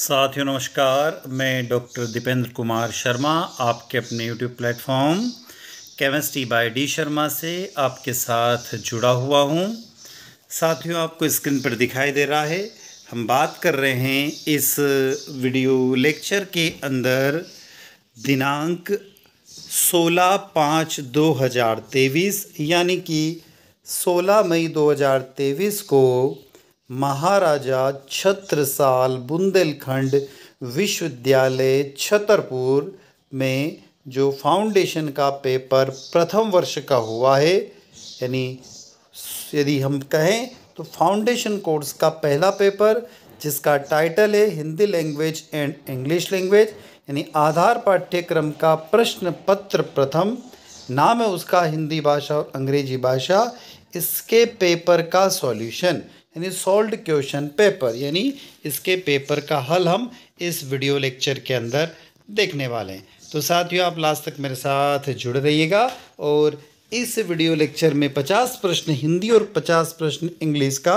साथियों नमस्कार मैं डॉक्टर दीपेंद्र कुमार शर्मा आपके अपने YouTube platform chemistry by D Sharma से आपके साथ जुड़ा हुआ हूं साथियों आपको स्क्रीन पर दिखाई दे रहा है हम बात कर रहे हैं इस वीडियो लेक्चर के अंदर दिनांक 16 पाँच 2023 यानी कि 16 मई 2023 को महाराजा छत्रसाल बुंदेलखंड विश्वविद्यालय छतरपुर में जो फाउंडेशन का पेपर प्रथम वर्ष का हुआ है यानी यदि हम कहें तो फाउंडेशन कोर्स का पहला पेपर जिसका टाइटल है Hindi language and English language यानी आधार पाठ्यक्रम का प्रश्न पत्र प्रथम नाम है उसका हिंदी भाषा और अंग्रेजी भाषा इसके पेपर का सॉल्यूशन यानी सॉल्ड क्वेश्चन पेपर यानी इसके पेपर का हल हम इस वीडियो लेक्चर के अंदर देखने वाले हैं तो साथियों आप लास्ट तक मेरे साथ जुड़े रहिएगा और इस वीडियो लेक्चर में 50 प्रश्न हिंदी और 50 प्रश्न इंग्लिश का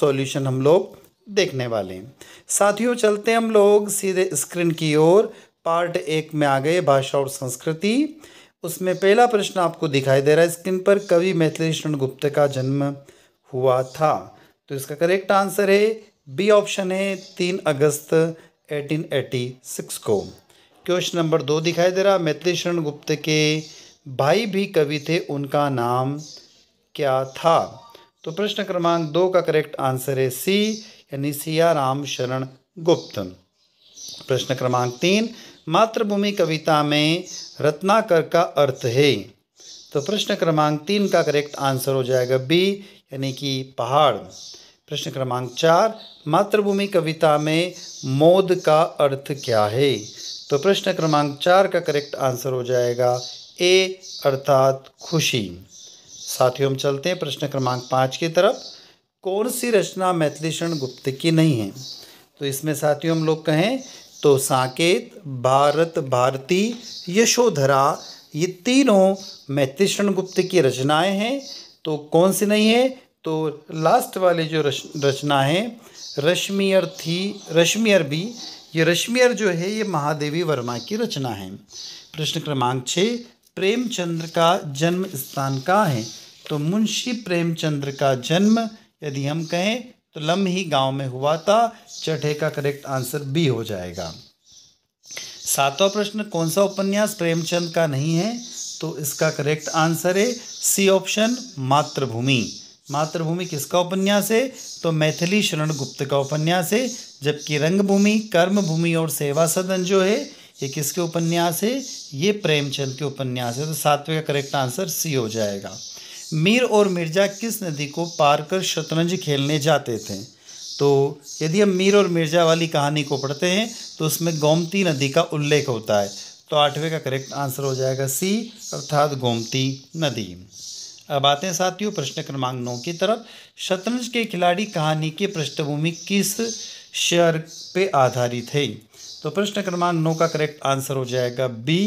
सॉल्यूशन हम लोग देखने वाले हैं साथियों चलते हम लोग सीधे स्क्रीन की ओर पार्ट एक में आ गए भाषा और संस्कृति उसमें पहला प्रश्न आपको दिखाई दे रहा है स्क्रीन पर कवि मैथिलेश्वर गुप्त का जन्म हुआ था तो इसका करेक्ट आंसर है बी ऑप्शन है तीन अगस्त 1886 को क्वेश्चन नंबर दो दिखाई दे रहा मैथिली शरण गुप्त के भाई भी कवि थे उनका नाम क्या था तो प्रश्न क्रमांक दो का करेक्ट आंसर है सी यानी सिया राम शरण गुप्त प्रश्न क्रमांक तीन मातृभूमि कविता में रत्नाकर का अर्थ है तो प्रश्न क्रमांक तीन का करेक्ट आंसर हो जाएगा बी यानी कि पहाड़ प्रश्न क्रमांक चार मातृभूमि कविता में मोद का अर्थ क्या है तो प्रश्न क्रमांक चार का करेक्ट आंसर हो जाएगा ए अर्थात खुशी साथियों हम चलते हैं प्रश्न क्रमांक पाँच की तरफ कौन सी रचना मैथिलीशरण गुप्त की नहीं है तो इसमें साथियों हम लोग कहें तो साकेत भारत भारती यशोधरा ये तीनों मैथिलीशरण गुप्त की रचनाएं हैं तो कौन सी नहीं है तो लास्ट वाले जो रचना है रश्मियर थी रश्मियर भी ये रश्मियर जो है ये महादेवी वर्मा की रचना है प्रश्न क्रमांक छः प्रेमचंद्र का जन्म स्थान कहाँ है तो मुंशी प्रेमचंद्र का जन्म यदि हम कहें तो ही गांव में हुआ था चढ़े का करेक्ट आंसर बी हो जाएगा सातवां प्रश्न कौन सा उपन्यास प्रेमचंद का नहीं है तो इसका करेक्ट आंसर है सी ऑप्शन मातृभूमि मातृभूमि किसका उपन्यास है तो मैथिली शरण गुप्त का उपन्यास है जबकि रंगभूमि कर्मभूमि और सेवा सदन जो है ये किसके उपन्यास है ये प्रेमचंद के उपन्यास है तो सातवें का करेक्ट आंसर सी हो जाएगा मीर और मिर्जा किस नदी को पार कर शतरंज खेलने जाते थे तो यदि हम मीर और मिर्जा वाली कहानी को पढ़ते हैं तो उसमें गोमती नदी का उल्लेख होता है तो आठवें का करेक्ट आंसर हो जाएगा सी अर्थात गोमती नदी अब आते हैं साथियों प्रश्न क्रमांक नौ की तरफ शतरंज के खिलाड़ी कहानी की पृष्ठभूमि किस शहर पे आधारित है तो प्रश्न क्रमांक नौ का करेक्ट आंसर हो जाएगा बी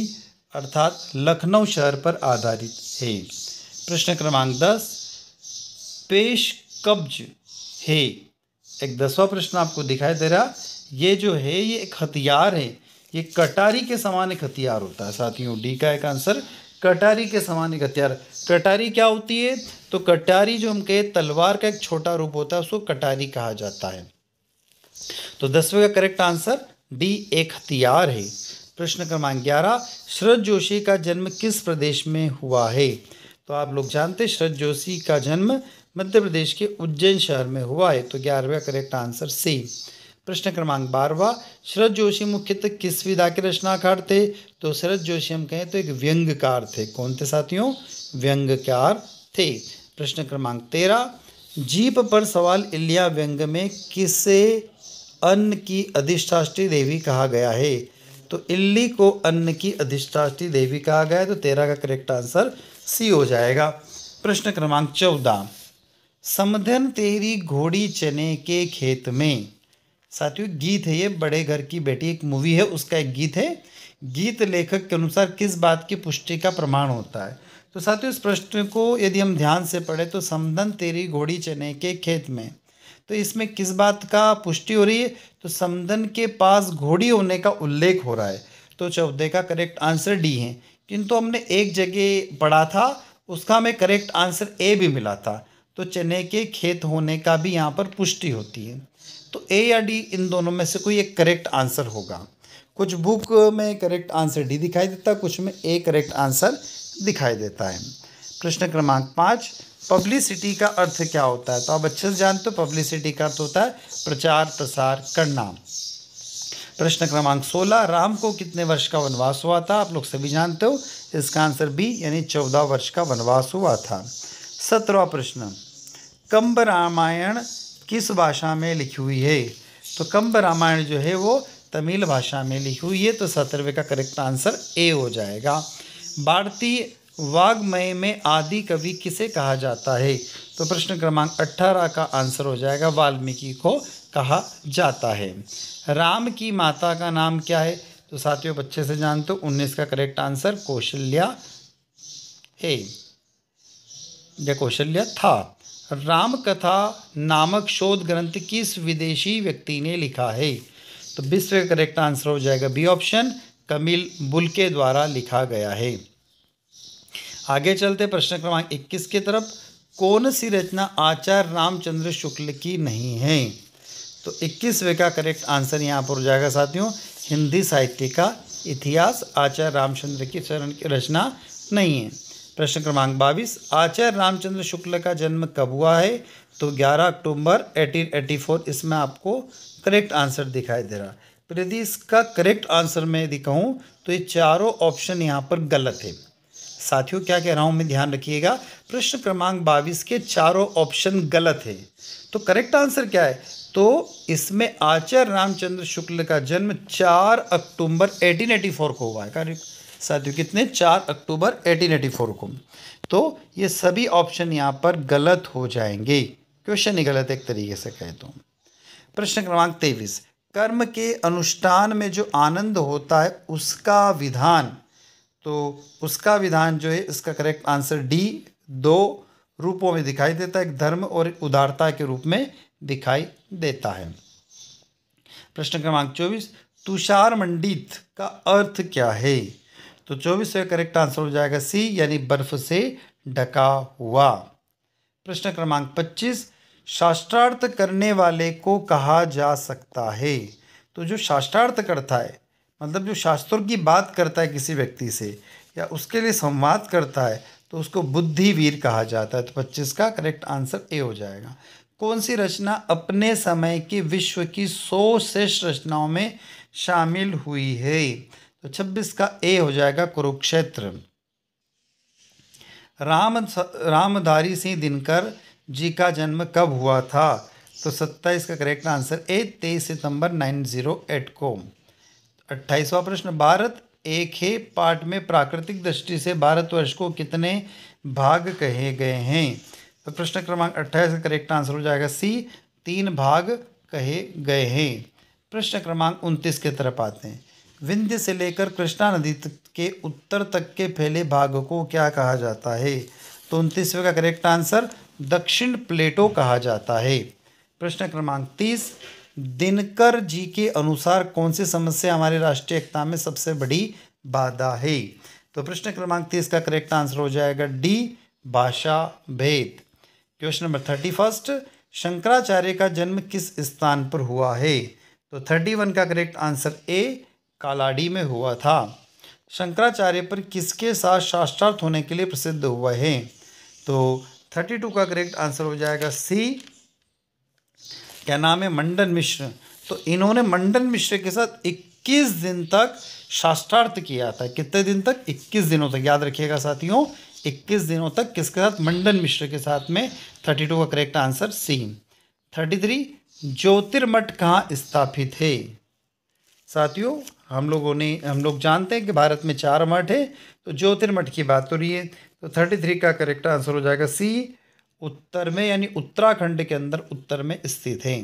अर्थात लखनऊ शहर पर आधारित है प्रश्न क्रमांक दस पेश कब्ज है एक दसवा प्रश्न आपको दिखाई दे रहा ये जो है ये एक हथियार है ये कटारी के समान एक हथियार होता है साथियों डी का एक आंसर कटारी के समान एक हथियार कटारी क्या होती है तो कटारी जो हम कहे तलवार का एक छोटा रूप होता है उसको कटारी कहा जाता है तो दसवें का करेक्ट आंसर डी एक हथियार है प्रश्न क्रमांक ग्यारह शरद जोशी का जन्म किस प्रदेश में हुआ है तो आप लोग जानते शरद जोशी का जन्म मध्य प्रदेश के उज्जैन शहर में हुआ है तो ग्यारहवें करेक्ट आंसर सी प्रश्न क्रमांक बारवा शरद जोशी मुख्यतः किस विधा के रचनाकार थे तो शरद जोशी हम कहें तो एक व्यंग्यकार थे कौन थे साथियों व्यंग्यकार थे प्रश्न क्रमांक तेरह जीप पर सवाल इलिया व्यंग में किसे अन्न की अधिष्ठाष्टि देवी कहा गया है तो इल्ली को अन्न की अधिष्ठाष्टी देवी कहा गया है तो तेरह का करेक्ट आंसर सी हो जाएगा प्रश्न क्रमांक चौदह समधन तेरी घोड़ी चने के खेत में साथियों गीत है ये बड़े घर की बेटी एक मूवी है उसका एक गीत है गीत लेखक के अनुसार किस बात की पुष्टि का प्रमाण होता है तो साथियों इस प्रश्न को यदि हम ध्यान से पढ़े तो समधन तेरी घोड़ी चने के खेत में तो इसमें किस बात का पुष्टि हो रही है तो समधन के पास घोड़ी होने का उल्लेख हो रहा है तो चौदह का करेक्ट आंसर डी है किंतु हमने एक जगह पढ़ा था उसका हमें करेक्ट आंसर ए भी मिला था तो चने के खेत होने का भी यहाँ पर पुष्टि होती है तो ए या डी इन दोनों में से कोई एक करेक्ट आंसर होगा कुछ बुक में करेक्ट आंसर डी दिखाई देता है कुछ में ए करेक्ट आंसर दिखाई देता है प्रश्न क्रमांक पाँच पब्लिसिटी का अर्थ क्या होता है तो आप अच्छे से जानते हो पब्लिसिटी का अर्थ होता है प्रचार प्रसार करना प्रश्न क्रमांक सोलह राम को कितने वर्ष का वनवास हुआ था आप लोग सभी जानते हो इसका आंसर बी यानी चौदह वर्ष का वनवास हुआ था सत्रवा प्रश्न कंब रामायण किस भाषा में लिखी हुई है तो कंब रामायण जो है वो तमिल भाषा में लिखी हुई है तो सत्रहवें का करेक्ट आंसर ए हो जाएगा भारतीय वाग्मय में आदि कवि किसे कहा जाता है तो प्रश्न क्रमांक अट्ठारह का आंसर हो जाएगा वाल्मीकि को कहा जाता है राम की माता का नाम क्या है तो साथियों बच्चे से जानते हो उन्नीस का करेक्ट आंसर कौशल्या है या कौशल्या था रामकथा नामक शोध ग्रंथ किस विदेशी व्यक्ति ने लिखा है तो विश्व का करेक्ट आंसर हो जाएगा बी ऑप्शन कमिल बुल के द्वारा लिखा गया है आगे चलते प्रश्न क्रमांक 21 की तरफ कौन सी रचना आचार्य रामचंद्र शुक्ल की नहीं है तो इक्कीसवे का करेक्ट आंसर यहाँ पर हो जाएगा साथियों हिंदी साहित्य का इतिहास आचार्य रामचंद्र की चरण की रचना नहीं है प्रश्न क्रमांक बाईस आचार्य रामचंद्र शुक्ल का जन्म कब हुआ है तो 11 अक्टूबर 1884 इसमें आपको करेक्ट आंसर दिखाई दे रहा है तो यदि इसका करेक्ट आंसर मैं यदि कहूँ तो ये चारों ऑप्शन यहाँ पर गलत है साथियों क्या कह रहा हूँ मैं ध्यान रखिएगा प्रश्न क्रमांक बाईस के चारों ऑप्शन गलत है तो करेक्ट आंसर क्या है तो इसमें आचार्य रामचंद्र शुक्ल का जन्म चार अक्टूबर एटीन को हुआ है करेक्ट साथियों कितने चार अक्टूबर 1884 को तो ये सभी ऑप्शन यहाँ पर गलत हो जाएंगे क्वेश्चन ही गलत एक तरीके से कह दो तो। प्रश्न क्रमांक तेईस कर्म के अनुष्ठान में जो आनंद होता है उसका विधान तो उसका विधान जो है इसका करेक्ट आंसर डी दो रूपों में दिखाई देता है एक धर्म और एक उदारता के रूप में दिखाई देता है प्रश्न क्रमांक चौबीस तुषार मंडित का अर्थ क्या है तो चौबीस का करेक्ट आंसर हो जाएगा सी यानी बर्फ से ढका हुआ प्रश्न क्रमांक पच्चीस शास्त्रार्थ करने वाले को कहा जा सकता है तो जो शास्त्रार्थ करता है मतलब जो शास्त्रों की बात करता है किसी व्यक्ति से या उसके लिए संवाद करता है तो उसको बुद्धिवीर कहा जाता है तो पच्चीस का करेक्ट आंसर ए हो जाएगा कौन सी रचना अपने समय की विश्व की सौ श्रेष्ठ रचनाओं में शामिल हुई है तो छब्बीस का ए हो जाएगा कुरुक्षेत्र राम रामधारी सिंह दिनकर जी का जन्म कब हुआ था तो सत्ताईस का करेक्ट आंसर ए तेईस सितंबर नाइन जीरो एट को 28वां प्रश्न भारत एक ही पाठ में प्राकृतिक दृष्टि से भारतवर्ष को कितने भाग कहे गए हैं तो प्रश्न क्रमांक अट्ठाईस का करेक्ट आंसर हो जाएगा सी तीन भाग कहे गए हैं प्रश्न क्रमांक उनतीस की तरफ आते हैं विंध्य से लेकर कृष्णा नदी तक के उत्तर तक के फैले भाग को क्या कहा जाता है तो उनतीसवें का करेक्ट आंसर दक्षिण प्लेटो कहा जाता है प्रश्न क्रमांक तीस दिनकर जी के अनुसार कौन सी समस्या हमारे राष्ट्रीय एकता में सबसे बड़ी बाधा है तो प्रश्न क्रमांक तीस का करेक्ट आंसर हो जाएगा डी भाषा भेद question number thirty first Shankaracharya का जन्म किस स्थान पर हुआ है तो थर्टी वन का करेक्ट आंसर ए कालाडी में हुआ था शंकराचार्य पर किसके साथ शास्त्रार्थ होने के लिए प्रसिद्ध हुआ है तो थर्टी टू का करेक्ट आंसर हो जाएगा सी क्या नाम है मंडन मिश्र तो इन्होंने मंडन मिश्र के साथ 21 दिन तक शास्त्रार्थ किया था कितने दिन तक 21 दिनों तक याद रखिएगा साथियों 21 दिनों तक किसके साथ मंडन मिश्र के साथ में 32 का करेक्ट आंसर सी 33 ज्योतिर्मठ कहाँ स्थापित है साथियों हम लोगों ने हम लोग जानते हैं कि भारत में चार मठ है तो ज्योतिर्मठ की बात हो रही है तो थर्टी थ्री का करेक्ट आंसर हो जाएगा सी उत्तर में यानी उत्तराखंड के अंदर उत्तर में स्थित है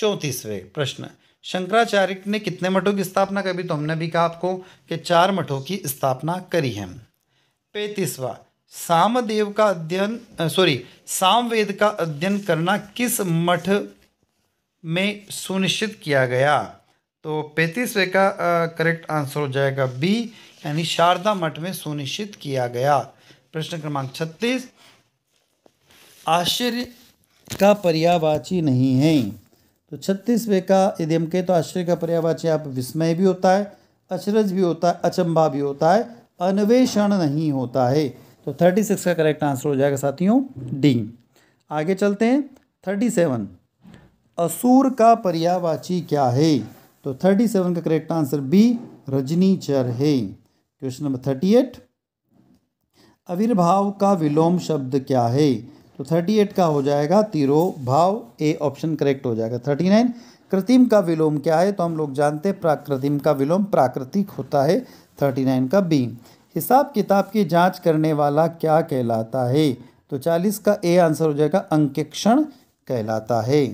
चौंतीसवें प्रश्न शंकराचार्य ने कितने मठों की स्थापना करी तो हमने भी कहा आपको कि चार मठों की स्थापना करी है पैंतीसवा सामदेव का अध्ययन सॉरी सामवेद का अध्ययन करना किस मठ में सुनिश्चित किया गया तो पैंतीसवें का करेक्ट आंसर हो जाएगा बी यानी शारदा मठ में सुनिश्चित किया गया प्रश्न क्रमांक छत्तीस आश्चर्य का पर्यावाची नहीं है तो छत्तीसवें का यदि हम कहें तो आश्चर्य का पर्यावाची आप विस्मय भी होता है अचरज भी होता है अचंबा भी होता है अन्वेषण नहीं होता है तो थर्टी सिक्स का करेक्ट आंसर हो जाएगा साथियों डी आगे चलते हैं थर्टी सेवन असुर का पर्यावाची क्या है तो थर्टी सेवन का करेक्ट आंसर बी रजनीचर है क्वेश्चन नंबर थर्टी एट आविर्भाव का विलोम शब्द क्या है तो थर्टी एट का हो जाएगा तिरो भाव ए ऑप्शन करेक्ट हो जाएगा थर्टी नाइन कृत्रिम का विलोम क्या है तो हम लोग जानते हैं प्राकृतिम का विलोम प्राकृतिक होता है थर्टी नाइन का बी हिसाब किताब की जांच करने वाला क्या कहलाता है तो चालीस का ए आंसर हो जाएगा अंकेक्षण कहलाता है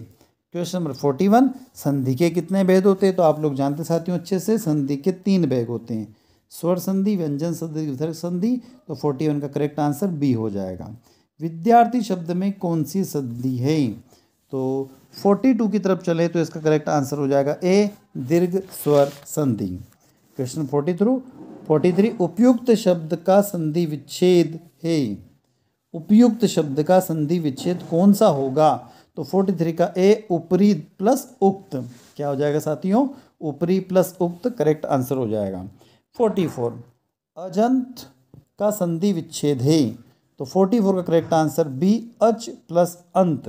क्वेश्चन नंबर फोर्टी वन संधि के कितने भेद होते हैं तो आप लोग जानते साथियों अच्छे से संधि के तीन भेद होते हैं स्वर संधि व्यंजन संधि विधर्क संधि तो फोर्टी वन का करेक्ट आंसर बी हो जाएगा विद्यार्थी शब्द में कौन सी संधि है तो फोर्टी टू की तरफ चले तो इसका करेक्ट आंसर हो जाएगा ए दीर्घ स्वर संधि question forty through forty three उपयुक्त शब्द का संधि विच्छेद है उपयुक्त शब्द का संधि विच्छेद कौन सा होगा तो फोर्टी थ्री का ए ऊपरी प्लस उक्त क्या हो जाएगा साथियों ऊपरी प्लस उक्त करेक्ट आंसर हो जाएगा फोर्टी फोर अजंत का संधि विच्छेद है तो फोर्टी फोर का करेक्ट आंसर बी अच प्लस अंत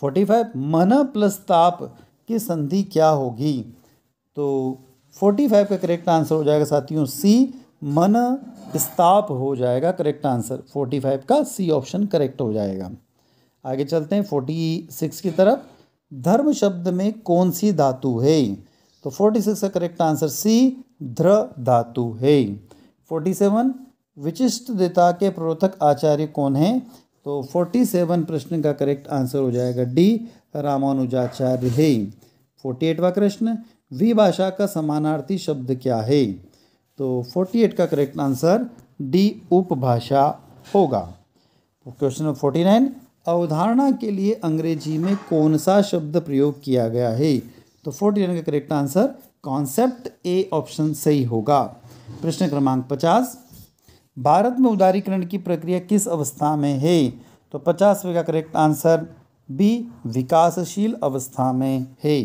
फोर्टी फाइव मन प्लस ताप की संधि क्या होगी तो फोर्टी फाइव का करेक्ट आंसर हो जाएगा साथियों सी मन स्थाप हो जाएगा करेक्ट आंसर फोर्टी फाइव का सी ऑप्शन करेक्ट हो जाएगा आगे चलते हैं फोर्टी सिक्स की तरफ धर्म शब्द में कौन सी धातु है तो फोर्टी सिक्स का करेक्ट आंसर सी ध्र धातु है फोर्टी सेवन विशिष्ट देता के प्रवर्तक आचार्य कौन है तो फोर्टी सेवन प्रश्न का करेक्ट आंसर हो जाएगा डी रामानुजाचार्य है फोर्टी एटवा प्रश्न वी भाषा का समानार्थी शब्द क्या है तो फोर्टी एट का करेक्ट आंसर डी उपभाषा होगा क्वेश्चन नंबर फोर्टी नाइन अवधारणा के लिए अंग्रेजी में कौन सा शब्द प्रयोग किया गया है तो फोर्टी का correct answer concept A option सही होगा प्रश्न क्रमांक पचास भारत में उदारीकरण की प्रक्रिया किस अवस्था में है तो पचासवें का करेक्ट आंसर बी विकासशील अवस्था में है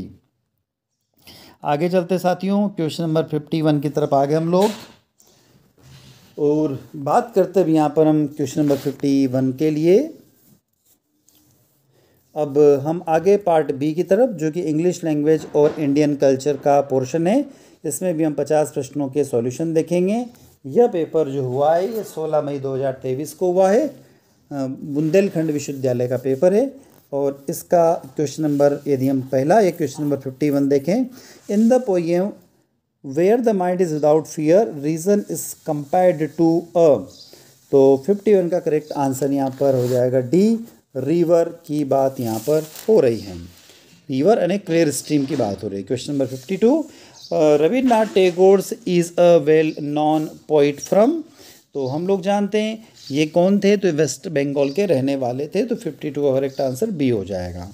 आगे चलते साथियों क्वेश्चन नंबर फिफ्टी वन की तरफ आ गए हम लोग और बात करते अब यहाँ पर हम क्वेश्चन नंबर फिफ्टी वन के लिए अब हम आगे पार्ट बी की तरफ जो कि इंग्लिश लैंग्वेज और इंडियन कल्चर का पोर्शन है इसमें भी हम पचास प्रश्नों के सॉल्यूशन देखेंगे यह पेपर जो हुआ है ये सोलह मई 2023 को हुआ है बुंदेलखंड विश्वविद्यालय का पेपर है और इसका क्वेश्चन नंबर यदि हम पहला ये क्वेश्चन नंबर फिफ्टी वन देखें in the poem where the mind is without fear reason is compared to a तो फिफ्टी वन का करेक्ट आंसर यहाँ पर हो जाएगा डी रिवर की बात यहाँ पर हो रही है रिवर यानी क्लियर स्ट्रीम की बात हो रही है question number fifty two Rabindranath Tagore's is a well known poet from तो हम लोग जानते हैं ये कौन थे तो वेस्ट बंगाल के रहने वाले थे तो फिफ्टी टू का करेक्ट आंसर बी हो जाएगा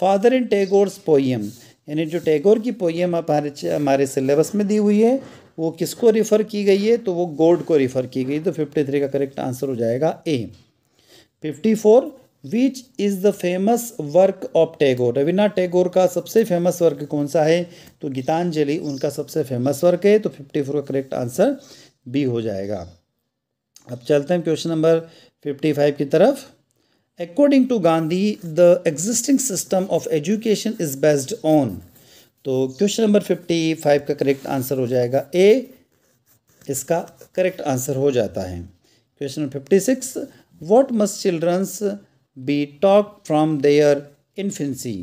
फादर इन टेगोर्स पोइम यानी जो टैगोर की पोइम हमारे हमारे सिलेबस में दी हुई है वो किसको रिफ़र की गई है तो वो गोड को रिफ़र की गई तो फिफ्टी थ्री का करेक्ट आंसर हो जाएगा A fifty four which is the famous work of Tagore रविनाथ टैगोर का सबसे फेमस वर्क कौन सा है तो गीतांजलि उनका सबसे फेमस वर्क है तो फिफ्टी फोर का करेक्ट आंसर बी हो जाएगा अब चलते हैं क्वेश्चन नंबर फिफ्टी फाइव की तरफ according to Gandhi the existing system of education is based on तो क्वेश्चन नंबर फिफ्टी फाइव का करेक्ट आंसर हो जाएगा ए इसका करेक्ट आंसर हो जाता है question number fifty six what must childrens be taught from their infancy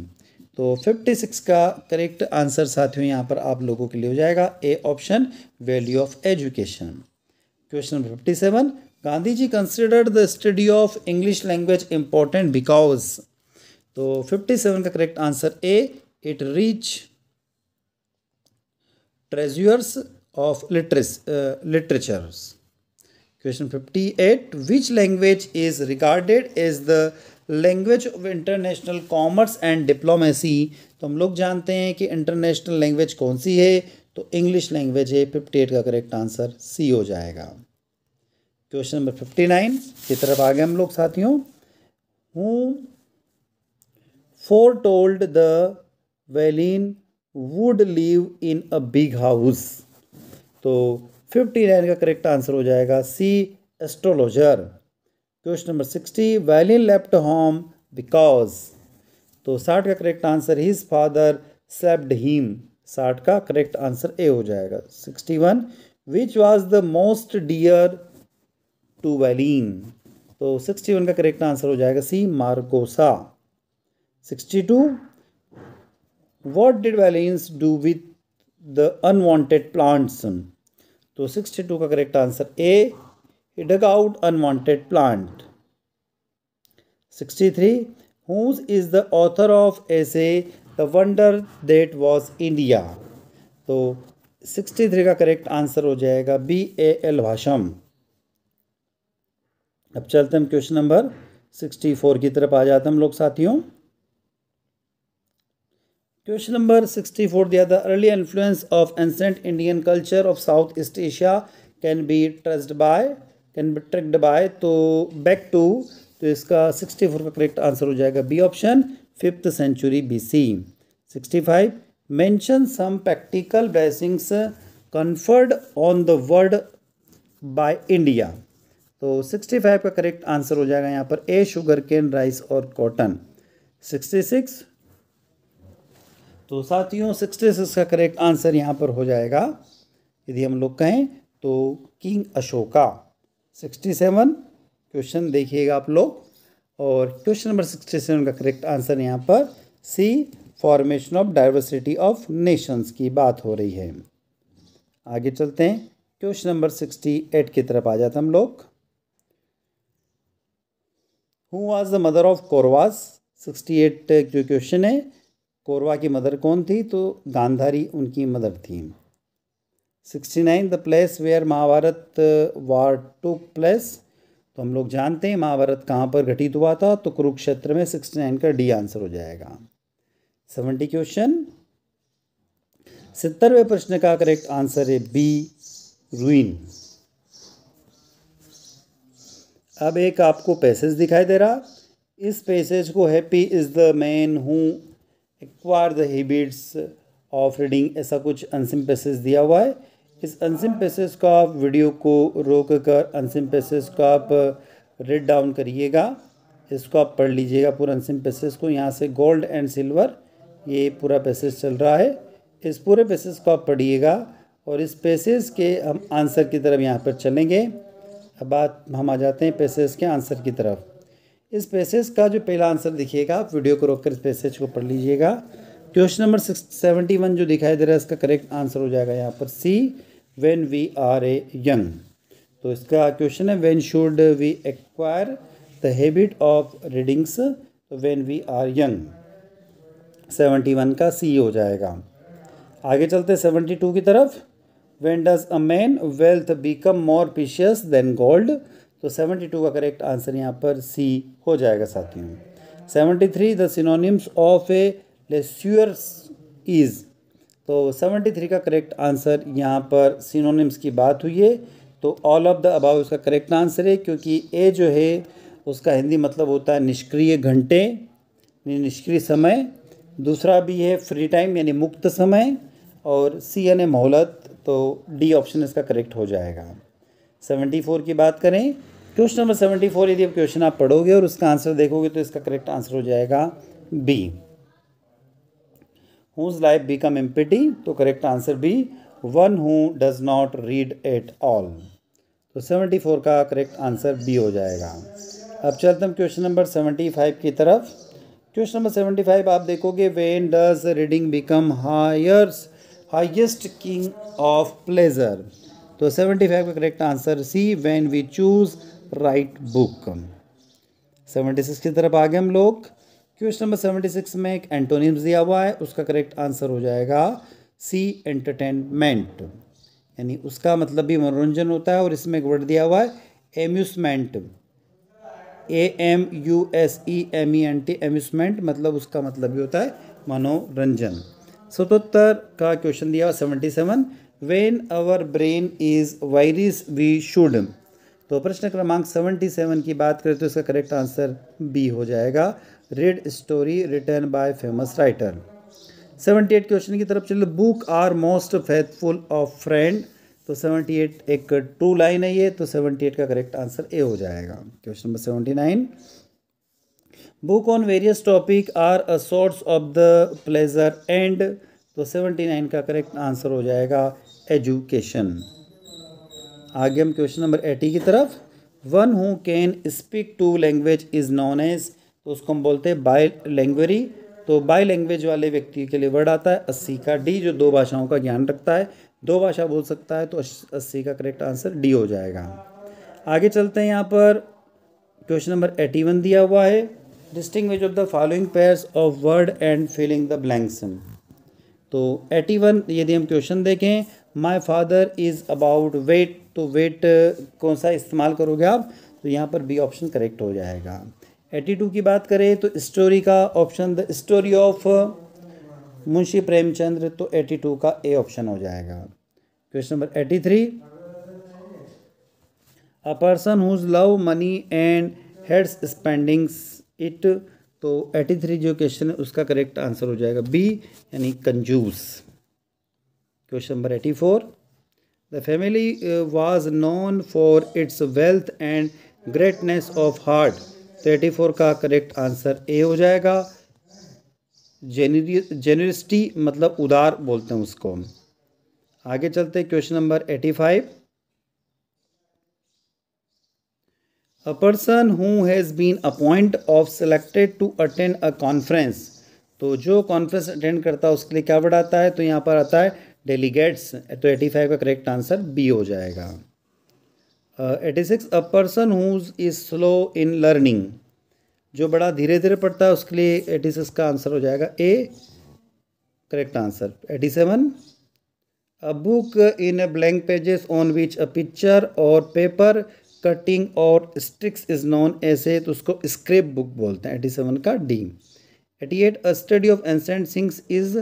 तो 56 का करेक्ट आंसर साथियों यहाँ पर आप लोगों के लिए हो जाएगा A option value of education question number fifty seven Gandhi ji considered the study of English language important because तो 57 का correct answer A it rich treasures of literatures Question 58 Which language is regarded as the language of international commerce and diplomacy तो हम लोग जानते हैं कि international language कौन सी है तो इंग्लिश लैंग्वेज है फिफ्टी एट का करेक्ट आंसर सी हो जाएगा क्वेश्चन नंबर फिफ्टी नाइन की तरफ आगे हम लोग साथियों for told the Vallin would live in a big house तो फिफ्टी नाइन का करेक्ट आंसर हो जाएगा C astrologer question number sixty Vallin left home because तो साठ का correct answer his father saved him साठ का करेक्ट आंसर ए हो जाएगा sixty one which was the most dear to Vallin तो सिक्सटी वन का करेक्ट आंसर हो जाएगा सी मार्कोसा sixty two what did वैलिन्स do with the unwanted plants तो सिक्सटी टू का correct answer A dug out unwanted plant sixty three whose is the author of essay the wonder that was India तो sixty three का correct answer हो जाएगा B A L भाषम अब चलते हम question number sixty four की तरफ आ जाते हम लोग साथियों क्वेश्चन नंबर सिक्सटी फोर दिया था early influence of ancient Indian culture of South East Asia can be traced by can be traced by तो बैक टू तो इसका सिक्सटी फोर का करेक्ट आंसर हो जाएगा B option fifth century B C sixty five mention some practical blessings conferred on the world by India तो sixty five का correct answer हो जाएगा यहाँ पर ए शुगर केन राइस और कॉटन सिक्सटी सिक्स तो साथियों सिक्सटी सिक्स का करेक्ट आंसर यहाँ पर हो जाएगा यदि हम लोग कहें तो king Ashoka sixty seven question देखिएगा आप लोग और क्वेश्चन नंबर सिक्सटी सेवन का करेक्ट आंसर यहाँ पर C formation of diversity of nations की बात हो रही है आगे चलते हैं क्वेश्चन नंबर सिक्सटी एट की तरफ आ जाते हम लोग who was the mother of Kauravas sixty eight जो क्वेश्चन है कोरवा की मदर कौन थी तो गांधारी उनकी मदर थी sixty nine the place where Mahabharata war took place तो हम लोग जानते हैं महाभारत कहाँ पर घटित हुआ था तो कुरुक्षेत्र में सिक्सटी नाइन का डी आंसर हो जाएगा सेवेंटी क्वेश्चन सत्तरवें प्रश्न का करेक्ट आंसर है बी रुइन अब एक आपको पैसेज दिखाई दे रहा इस पैसेज को happy is the man who acquire the habits of reading ऐसा कुछ अनसिम पैसेज दिया हुआ है इस अनसिम पैसेज को आप वीडियो को रोक कर अनसिम पैसेज को आप रेड uh, डाउन करिएगा इसको आप पढ़ लीजिएगा पूरा अनसिम पैसेज को यहाँ से गोल्ड एंड सिल्वर ये पूरा पैसेज चल रहा है इस पूरे पैसेज को आप पढ़िएगा और इस पैसेज के हम आंसर की तरफ यहाँ पर चलेंगे अब बात हम आ जाते हैं पैसेज के आंसर की तरफ इस पैसेज का जो पहला आंसर दिखिएगा आप वीडियो को रोककर इस पैसेज को पढ़ लीजिएगा क्वेश्चन नंबर सेवेंटी वन जो दिखाई दे रहा है इसका करेक्ट आंसर हो जाएगा यहाँ पर C when we are a young तो इसका क्वेश्चन है when should we acquire the habit of readings when we are young seventy one का सी हो जाएगा आगे चलते सेवेंटी टू की तरफ when does a man wealth become more precious than gold तो 72 का करेक्ट आंसर यहाँ पर सी हो जाएगा साथियों 73 the synonyms of A leisures is तो 73 का करेक्ट आंसर यहाँ पर सिनोनिम्स की बात हुई है तो ऑल ऑफ द अबाव उसका करेक्ट आंसर है क्योंकि ए जो है उसका हिंदी मतलब होता है निष्क्रिय घंटे निष्क्रिय समय दूसरा भी है फ्री टाइम यानी मुक्त समय और सी यानी मोहलत तो डी ऑप्शन इसका करेक्ट हो जाएगा सेवेंटी फोर की बात करें क्वेश्चन नंबर सेवेंटी फोर यदि आप क्वेश्चन आप पढ़ोगे और उसका आंसर देखोगे तो इसका करेक्ट आंसर हो जाएगा B whose life become empty तो correct answer B one who does not read at all तो सेवेंटी फोर का करेक्ट आंसर बी हो जाएगा अब चलते हम क्वेश्चन नंबर सेवेंटी फाइव की तरफ क्वेश्चन नंबर सेवेंटी फाइव आप देखोगे when does reading become highers highest king of pleasure तो 75 का correct answer C when we choose right book 76 की तरफ आगे हम लोग क्वेश्चन नंबर 76 में एक एंटोनिम्स दिया हुआ है उसका करेक्ट आंसर हो जाएगा सी एंटरटेनमेंट यानी उसका मतलब भी मनोरंजन होता है और इसमें एक वर्ड दिया हुआ है amusement A M U S E M E N T amusement मतलब उसका मतलब भी होता है मनोरंजन सतोत्तर का क्वेश्चन दिया हुआ seventy seven when our brain is weary we should तो प्रश्न क्रमांक सेवेंटी सेवन की बात करें तो इसका करेक्ट आंसर बी हो जाएगा read story written by famous writer seventy eight question की तरफ चलो book are most faithful of friend तो सेवेंटी एट एक टू लाइन है ये तो सेवेंटी एट का करेक्ट आंसर ए हो जाएगा question number seventy nine book on various topic are a source of the pleasure and तो सेवेंटी नाइन का करेक्ट आंसर हो जाएगा एजुकेशन आगे हम क्वेश्चन नंबर एटी की तरफ one who can speak two language is known as तो उसको हम बोलते हैं बाय लैंग्वेरी तो बाय लैंग्वेज वाले व्यक्ति के लिए वर्ड आता है अस्सी का डी जो दो भाषाओं का ज्ञान रखता है दो भाषा बोल सकता है तो अस्सी का करेक्ट आंसर डी हो जाएगा आगे चलते हैं यहाँ पर क्वेश्चन नंबर एटी वन दिया हुआ है distinguish of the following pairs of word and filling the blanks तो एटी वन यदि हम क्वेश्चन देखें my father is about weight तो वेट uh, कौन सा इस्तेमाल करोगे आप तो यहाँ पर बी ऑप्शन करेक्ट हो जाएगा एटी टू की बात करें तो स्टोरी का option the story of Munshi Premchandra तो एटी टू का ए ऑप्शन हो जाएगा question number eighty three a person whose love money and hates spendings it तो एटी थ्री जो क्वेश्चन है उसका करेक्ट आंसर हो जाएगा बी यानी कंजूस question number eighty four the family was known for its wealth and greatness of heart तो eighty four का करेक्ट आंसर ए हो जाएगा जेनरिस्टी मतलब उदार बोलते हैं उसको हम आगे चलते question number eighty five a person who has been appoint of selected to attend a conference तो जो कॉन्फ्रेंस अटेंड करता है उसके लिए क्या बढ़ाता आता है तो यहाँ पर आता है डेलीगेट्स तो एटी फाइव का करेक्ट आंसर बी हो जाएगा eighty six a person whose is slow in learning जो बड़ा धीरे धीरे पढ़ता है उसके लिए एटी सिक्स का आंसर हो जाएगा A correct answer eighty seven a book in blank pages on which a picture और पेपर कटिंग और स्टिक्स इज नॉन ऐसे तो उसको स्क्रिप्ट बुक बोलते हैं एटी सेवन का D eighty eight a study of ancient things is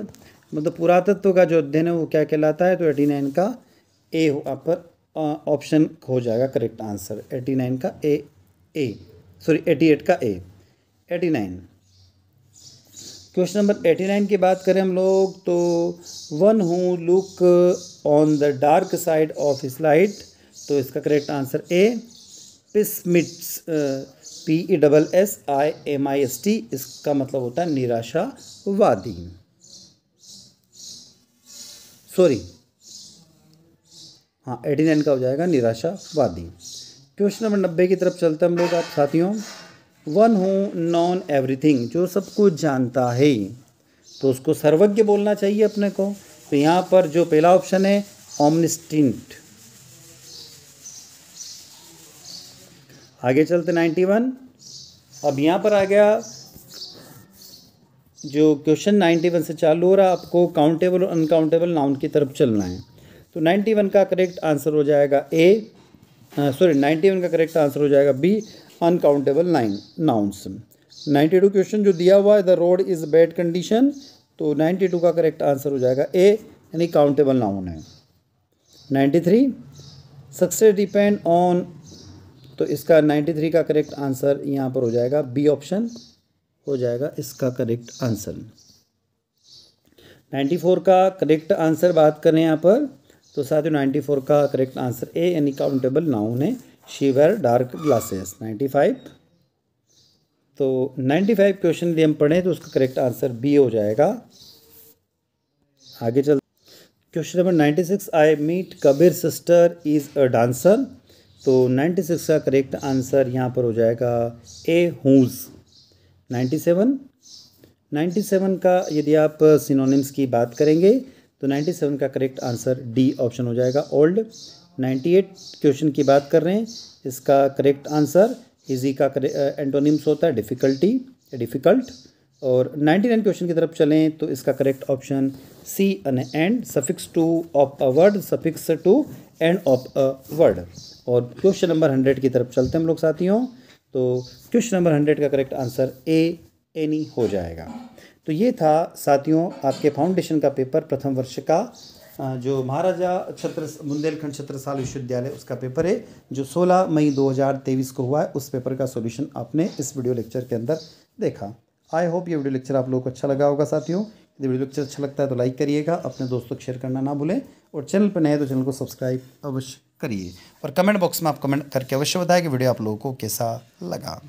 मतलब पुरातत्व का जो अध्ययन है वो क्या कहलाता है तो एटी नाइन का ए पर ऑप्शन हो जाएगा करेक्ट आंसर एटी नाइन का A A sorry eighty eight का A eighty nine question number eighty nine की बात करें हम लोग तो one who look on the dark side of is light तो इसका correct answer A pessimist P E double S I M I S T इसका मतलब होता है निराशावादी सॉरी हाँ एटी नाइन का हो जाएगा निराशावादी क्वेश्चन नंबर नब्बे की तरफ चलते हम लोग आप साथियों वन हो नॉन एवरीथिंग जो सब कुछ जानता है तो उसको सर्वज्ञ बोलना चाहिए अपने को तो यहाँ पर जो पहला ऑप्शन है ओमनिस्टिंट आगे चलते नाइन्टी वन अब यहाँ पर आ गया जो क्वेश्चन 91 से चालू हो रहा आपको काउंटेबल और अनकाउंटेबल नाउन की तरफ चलना है तो 91 का करेक्ट आंसर हो जाएगा ए सॉरी 91 का करेक्ट आंसर हो जाएगा B uncountable nine nouns 92 question जो दिया हुआ है the road is bad condition तो 92 का करेक्ट आंसर हो जाएगा ए यानी काउंटेबल नाउन है 93 सक्सेस डिपेंड ऑन तो इसका 93 का करेक्ट आंसर यहाँ पर हो जाएगा बी ऑप्शन हो जाएगा इसका करेक्ट आंसर 94 का करेक्ट आंसर बात करें यहाँ पर तो साथियों 94 का करेक्ट आंसर ए यानी काउंटेबल नाउन है शी वेयर डार्क ग्लासेस 95 तो 95 क्वेश्चन यदि हम पढ़ें तो उसका करेक्ट आंसर बी हो जाएगा आगे चल question number 96 I meet Kabir sister is a dancer तो 96 का करेक्ट आंसर यहाँ पर हो जाएगा A whose ninety seven ninety seven का यदि आप सिनोनिम्स की बात करेंगे तो नाइन्टी सेवन का करेक्ट आंसर डी ऑप्शन हो जाएगा ओल्ड नाइन्टी एट क्वेश्चन की बात कर रहे हैं इसका करेक्ट आंसर इजी का एंटोनिम्स होता है डिफ़िकल्टी डिफ़िकल्ट और नाइन्टी नाइन क्वेश्चन की तरफ चलें तो इसका correct option C an end suffix to of a word suffix to end of a word और क्वेश्चन नंबर हंड्रेड की तरफ चलते हैं हम लोग साथियों तो क्वेश्चन नंबर हंड्रेड का करेक्ट आंसर ए एनी हो जाएगा तो ये था साथियों आपके फाउंडेशन का पेपर प्रथम वर्ष का जो महाराजा छत्र बुंदेलखंड छत्रसाल विश्वविद्यालय उसका पेपर है जो 16 मई 2023 को हुआ है उस पेपर का सॉल्यूशन आपने इस वीडियो लेक्चर के अंदर देखा आई होप ये वीडियो लेक्चर आप लोगों को अच्छा लगा होगा साथियों यदि वीडियो लेक्चर अच्छा लगता है तो लाइक करिएगा अपने दोस्तों को शेयर करना ना भूलें और चैनल पर नए तो चैनल को सब्सक्राइब अवश्य करिए और कमेंट बॉक्स में आप कमेंट करके अवश्य बताएं कि वीडियो आप लोगों को कैसा लगा